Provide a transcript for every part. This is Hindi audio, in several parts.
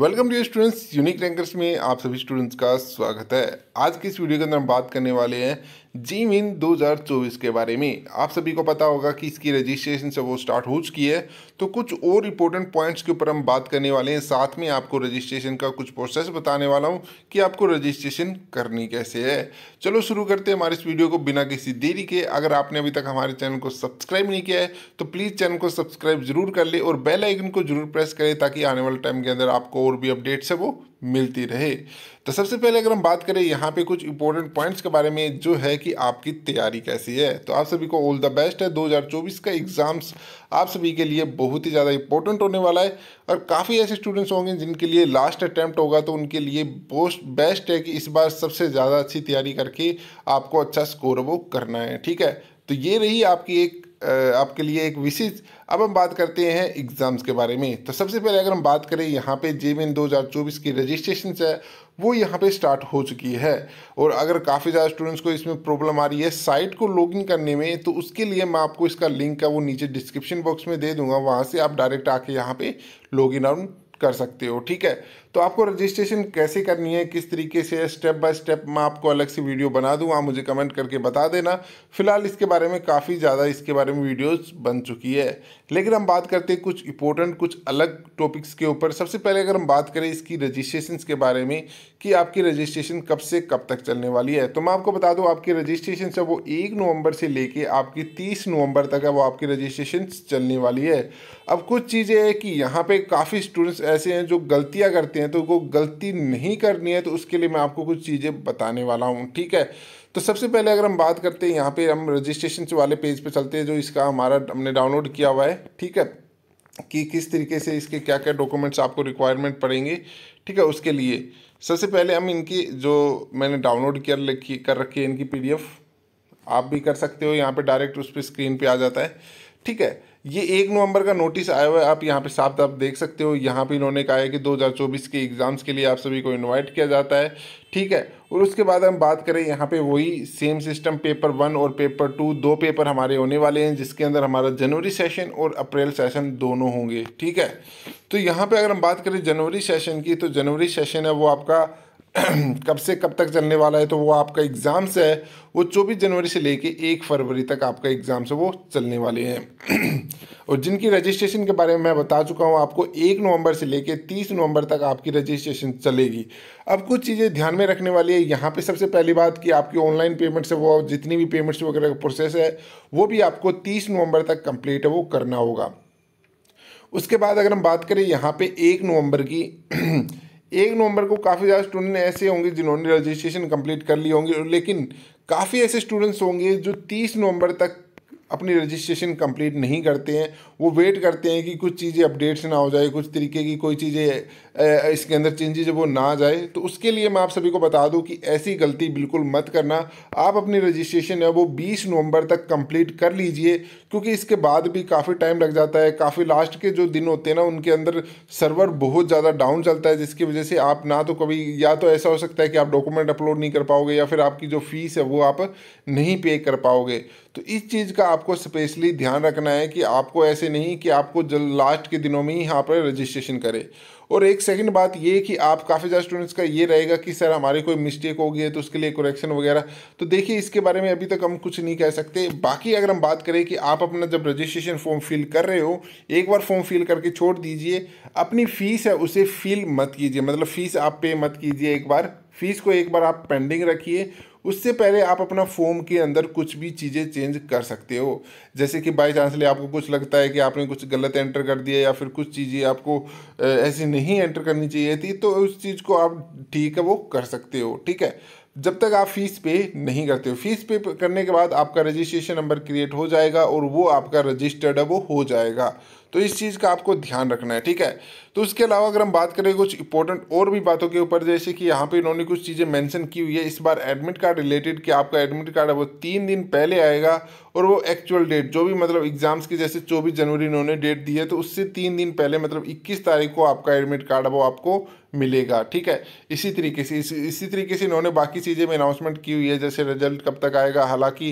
welcome to students unique rankers में आप सभी स्टूडेंट्स का स्वागत है आज की इस वीडियो के अंदर हम बात करने वाले हैं जी मिन दो के बारे में आप सभी को पता होगा कि इसकी रजिस्ट्रेशन से वो स्टार्ट हो चुकी है तो कुछ और इंपॉर्टेंट पॉइंट्स के ऊपर हम बात करने वाले हैं साथ में आपको रजिस्ट्रेशन का कुछ प्रोसेस बताने वाला हूँ कि आपको रजिस्ट्रेशन करनी कैसे है चलो शुरू करते हैं हमारे इस वीडियो को बिना किसी देरी के अगर आपने अभी तक हमारे चैनल को सब्सक्राइब नहीं किया है तो प्लीज़ चैनल को सब्सक्राइब जरूर कर ले और बेलाइकन को जरूर प्रेस करें ताकि आने वाले टाइम के अंदर आपको और भी अपडेट्स है वो मिलती रहे तो सबसे पहले अगर हम बात करें यहाँ पे कुछ इंपॉर्टेंट पॉइंट्स के बारे में जो है कि आपकी तैयारी कैसी है तो आप सभी को ऑल द बेस्ट है 2024 का एग्ज़ाम्स आप सभी के लिए बहुत ही ज़्यादा इंपॉर्टेंट होने वाला है और काफ़ी ऐसे स्टूडेंट्स होंगे जिनके लिए लास्ट अटैम्प्ट होगा तो उनके लिए बोस्ट बेस्ट है कि इस बार सबसे ज़्यादा अच्छी तैयारी करके आपको अच्छा स्कोर वो करना है ठीक है तो ये रही आपकी एक आपके लिए एक विशेष अब हम बात करते हैं एग्ज़ाम्स के बारे में तो सबसे पहले अगर हम बात करें यहाँ पे जे मेन दो की रजिस्ट्रेशन है वो यहाँ पे स्टार्ट हो चुकी है और अगर काफ़ी ज़्यादा स्टूडेंट्स को इसमें प्रॉब्लम आ रही है साइट को लॉगिन करने में तो उसके लिए मैं आपको इसका लिंक का वो नीचे डिस्क्रिप्शन बॉक्स में दे दूंगा वहाँ से आप डायरेक्ट आके यहाँ पे लॉगिन आउट कर सकते हो ठीक है तो आपको रजिस्ट्रेशन कैसे करनी है किस तरीके से स्टेप बाय स्टेप मैं आपको अलग से वीडियो बना दूँ आप मुझे कमेंट करके बता देना फिलहाल इसके बारे में काफ़ी ज़्यादा इसके बारे में वीडियोज़ बन चुकी है लेकिन हम बात करते हैं कुछ इंपॉर्टेंट कुछ अलग टॉपिक्स के ऊपर सबसे पहले अगर हम बात करें इसकी रजिस्ट्रेशन के बारे में कि आपकी रजिस्ट्रेशन कब से कब तक चलने वाली है तो मैं आपको बता दूं आपकी रजिस्ट्रेशन है वो एक नवंबर से लेके आपकी तीस नवंबर तक है वो आपकी रजिस्ट्रेशन चलने वाली है अब कुछ चीज़ें हैं कि यहाँ पर काफ़ी स्टूडेंट्स ऐसे हैं जो गलतियाँ करते हैं तो वो गलती नहीं करनी है तो उसके लिए मैं आपको कुछ चीज़ें बताने वाला हूँ ठीक है तो सबसे पहले अगर हम बात करते हैं यहाँ पे हम रजिस्ट्रेशन वाले पेज पे चलते हैं जो इसका हमारा हमने डाउनलोड किया हुआ है ठीक है कि किस तरीके से इसके क्या क्या डॉक्यूमेंट्स आपको रिक्वायरमेंट पड़ेंगे ठीक है उसके लिए सबसे पहले हम इनकी जो मैंने डाउनलोड कर रखी कर रखी है इनकी पी आप भी कर सकते हो यहाँ पर डायरेक्ट उस पर स्क्रीन पर आ जाता है ठीक है ये एक नवंबर का नोटिस आया हुआ है आप यहाँ पे साफ साफ देख सकते हो यहाँ पे इन्होंने कहा है कि 2024 के एग्ज़ाम्स के लिए आप सभी को इनवाइट किया जाता है ठीक है और उसके बाद हम बात करें यहाँ पे वही सेम सिस्टम पेपर वन और पेपर टू दो पेपर हमारे होने वाले हैं जिसके अंदर हमारा जनवरी सेशन और अप्रैल सेशन दोनों होंगे ठीक है तो यहाँ पर अगर हम बात करें जनवरी सेशन की तो जनवरी सेशन है वो आपका कब से कब तक चलने वाला है तो वो आपका एग्ज़ाम्स है वो चौबीस जनवरी से लेके एक फरवरी तक आपका एग्ज़ाम्स है वो चलने वाले हैं और जिनकी रजिस्ट्रेशन के बारे में मैं बता चुका हूँ आपको एक नवंबर से लेके तीस नवंबर तक आपकी रजिस्ट्रेशन चलेगी अब कुछ चीज़ें ध्यान में रखने वाली है यहाँ पे सबसे पहली बात कि आपकी ऑनलाइन पेमेंट्स है वो जितनी भी पेमेंट्स वगैरह का प्रोसेस है वो भी आपको तीस नवंबर तक कंप्लीट है वो करना होगा उसके बाद अगर हम बात करें यहाँ पे एक नवंबर की एक नवंबर को काफ़ी ज़्यादा स्टूडेंट ऐसे होंगे जिन्होंने रजिस्ट्रेशन कंप्लीट कर ली होंगी लेकिन काफ़ी ऐसे स्टूडेंट्स होंगे जो तीस नवंबर तक अपनी रजिस्ट्रेशन कंप्लीट नहीं करते हैं वो वेट करते हैं कि कुछ चीज़ें अपडेट्स ना हो जाए कुछ तरीके की कोई चीज़ें इसके अंदर चेंजेज वो ना आ जाए तो उसके लिए मैं आप सभी को बता दूं कि ऐसी गलती बिल्कुल मत करना आप अपनी रजिस्ट्रेशन है वो 20 नवंबर तक कंप्लीट कर लीजिए क्योंकि इसके बाद भी काफ़ी टाइम लग जाता है काफ़ी लास्ट के जो दिन होते हैं ना उनके अंदर सर्वर बहुत ज़्यादा डाउन चलता है जिसकी वजह से आप ना तो कभी या तो ऐसा हो सकता है कि आप डॉक्यूमेंट अपलोड नहीं कर पाओगे या फिर आपकी जो फीस है वो आप नहीं पे कर पाओगे तो इस चीज़ का आपको स्पेशली ध्यान रखना है कि आपको ऐसे नहीं कि आपको जल लास्ट के दिनों में ही यहाँ पर रजिस्ट्रेशन करें और एक सेकंड बात ये कि आप काफ़ी ज़्यादा स्टूडेंट्स का ये रहेगा कि सर हमारी कोई मिस्टेक हो गई है तो उसके लिए करेक्शन वगैरह तो देखिए इसके बारे में अभी तक हम कुछ नहीं कह सकते बाकी अगर हम बात करें कि आप अपना जब रजिस्ट्रेशन फॉर्म फिल कर रहे हो एक बार फॉर्म फिल करके छोड़ दीजिए अपनी फ़ीस है उसे फिल मत कीजिए मतलब फ़ीस आप पे मत कीजिए एक बार फीस को एक बार आप पेंडिंग रखिए उससे पहले आप अपना फॉर्म के अंदर कुछ भी चीज़ें चेंज कर सकते हो जैसे कि बाई चांस ले आपको कुछ लगता है कि आपने कुछ गलत एंटर कर दिया या फिर कुछ चीज़ें आपको ऐसी नहीं एंटर करनी चाहिए थी तो उस चीज़ को आप ठीक है वो कर सकते हो ठीक है जब तक आप फीस पे नहीं करते हो फीस पे करने के बाद आपका रजिस्ट्रेशन नंबर क्रिएट हो जाएगा और वो आपका रजिस्टर्ड है वो हो जाएगा तो इस चीज़ का आपको ध्यान रखना है ठीक है तो उसके अलावा अगर हम बात करें कुछ इंपॉर्टेंट और भी बातों के ऊपर जैसे कि यहाँ पे इन्होंने कुछ चीज़ें मेंशन की हुई है इस बार एडमिट कार्ड रिलेटेड कि आपका एडमिट कार्ड है वो तीन दिन पहले आएगा और वो एक्चुअल डेट जो भी मतलब एग्जाम्स की जैसे चौबीस जनवरी इन्होंने डेट दी है तो उससे तीन दिन पहले मतलब इक्कीस तारीख को आपका एडमिट कार्ड वो आपको मिलेगा ठीक है इसी तरीके से इस, इसी तरीके से इन्होंने बाकी चीज़ें भी अनाउंसमेंट की हुई है जैसे रिजल्ट कब तक आएगा हालांकि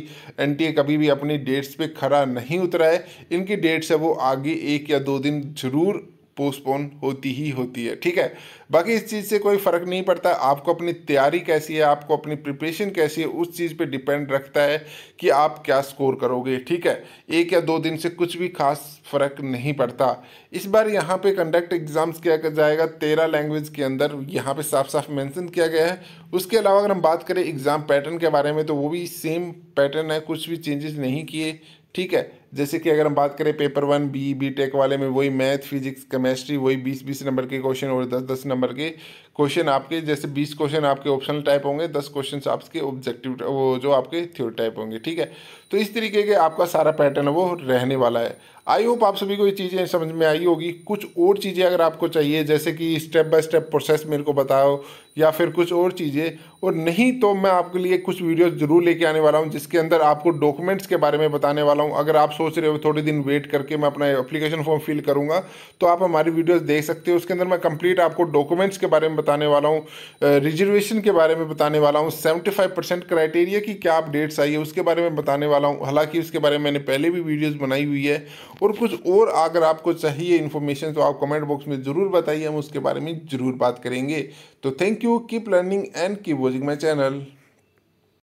एनटीए कभी भी अपनी डेट्स पे खड़ा नहीं उतरा है इनकी डेट्स है वो आगे एक या दो दिन जरूर पोस्टपोन होती ही होती है ठीक है बाकी इस चीज़ से कोई फ़र्क नहीं पड़ता आपको अपनी तैयारी कैसी है आपको अपनी प्रिपरेशन कैसी है उस चीज़ पे डिपेंड रखता है कि आप क्या स्कोर करोगे ठीक है एक या दो दिन से कुछ भी खास फ़र्क नहीं पड़ता इस बार यहाँ पे कंडक्ट एग्ज़ाम्स किया जाएगा तेरह लैंग्वेज के अंदर यहाँ पे साफ साफ मेंशन किया गया है उसके अलावा अगर हम बात करें एग्ज़ाम पैटर्न के बारे में तो वो भी सेम पैटर्न है कुछ भी चेंजेस नहीं किए ठीक है जैसे कि अगर हम बात करें paper one B B tech वाले में वही मैथ फिजिक्स केमेस्ट्री वही बीस बीस नंबर के क्वेश्चन और दस दस नंबर के क्वेश्चन आपके जैसे बीस क्वेश्चन आपके ऑप्शनल टाइप होंगे दस क्वेश्चन आपके ऑब्जेक्टिव वो जो आपके थ्योरी टाइप होंगे ठीक है तो इस तरीके के आपका सारा पैटर्न वो रहने वाला है आई होप आप सभी को ये चीज़ें समझ में आई होगी कुछ और चीज़ें अगर आपको चाहिए जैसे कि स्टेप बाय स्टेप प्रोसेस मेरे को बताओ या फिर कुछ और चीज़ें और नहीं तो मैं आपके लिए कुछ वीडियो जरूर लेके आने वाला हूँ जिसके अंदर आपको डॉक्यूमेंट्स के बारे में बताने वाला हूँ अगर आप सोच रहे हो थोड़े दिन वेट करके मैं अपना एप्लीकेशन फॉर्म फिल करूँगा तो आप हमारी वीडियोज़ देख सकते हो उसके अंदर मैं कंप्लीट आपको डॉक्यूमेंट्स के बारे में बताने वाला हूँ रिजर्वेशन के बारे में बताने वाला हूँ सेवेंटी क्राइटेरिया की क्या अपडेट्स आई है उसके बारे में बताने वाला हूँ हालाँकि उसके बारे में मैंने पहले भी वीडियोज़ बनाई हुई है और कुछ और अगर आपको चाहिए इन्फॉर्मेशन तो आप कमेंट बॉक्स में ज़रूर बताइए हम उसके बारे में ज़रूर बात करेंगे तो thank you keep learning and keep music my channel